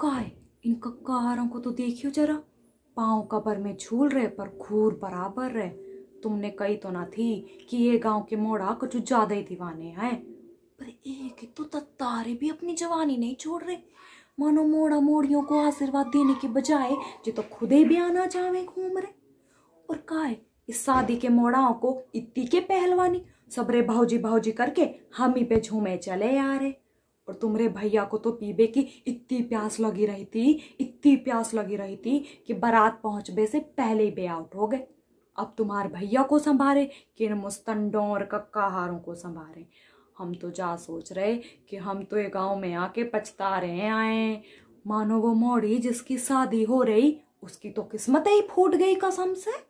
काय इनका कहारों को तो देखियो जरा पाँव कबर में झूल रहे पर घूर बराबर रहे तुमने कही तो ना थी कि ये गांव के मोड़ा कुछ ज्यादा ही दीवाने हैं पर एक तो तत्तारे भी अपनी जवानी नहीं छोड़ रहे मानो मोड़ा मोड़ियों को आशीर्वाद देने के बजाय जो तो खुद ही भी आना चाहे घूम रहे और काय इस शादी के मोड़ाओं को इतनी के पहलवानी सबरे भाजी भाजी करके हम ही पे झूमे चले आ रहे और तुम्हारे भैया को तो पीबे की इतनी प्यास लगी रही थी इतनी प्यास लगी रही थी कि बारात पहुंचबे से पहले ही बे आउट हो गए अब तुम्हारे भैया को संभाले कि मुस्तंडों और कक्काहारों को संभारे हम तो जा सोच रहे कि हम तो ये गांव में आके पछता रहे आए मानो वो मोड़ी जिसकी शादी हो रही उसकी तो किस्मत ही फूट गई कसम से